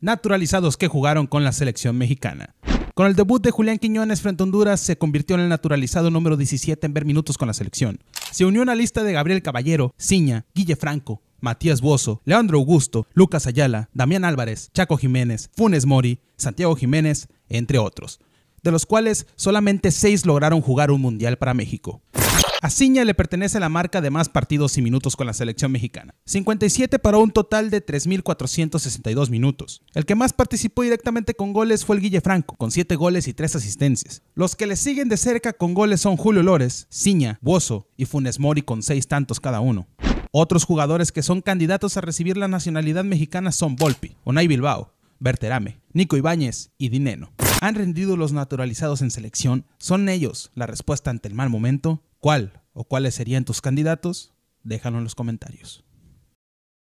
naturalizados que jugaron con la selección mexicana. Con el debut de Julián Quiñones frente a Honduras, se convirtió en el naturalizado número 17 en ver minutos con la selección. Se unió a la lista de Gabriel Caballero, Ciña, Guille Franco, Matías Bozo, Leandro Augusto, Lucas Ayala, Damián Álvarez, Chaco Jiménez, Funes Mori, Santiago Jiménez, entre otros, de los cuales solamente seis lograron jugar un mundial para México. A Siña le pertenece la marca de más partidos y minutos con la selección mexicana. 57 para un total de 3.462 minutos. El que más participó directamente con goles fue el Guille Franco, con 7 goles y 3 asistencias. Los que le siguen de cerca con goles son Julio Lores, Ciña, Bozo y Funes Mori con 6 tantos cada uno. Otros jugadores que son candidatos a recibir la nacionalidad mexicana son Volpi, Onay Bilbao, Berterame, Nico Ibáñez y Dineno. ¿Han rendido los naturalizados en selección? ¿Son ellos la respuesta ante el mal momento? ¿Cuál o cuáles serían tus candidatos? Déjalo en los comentarios.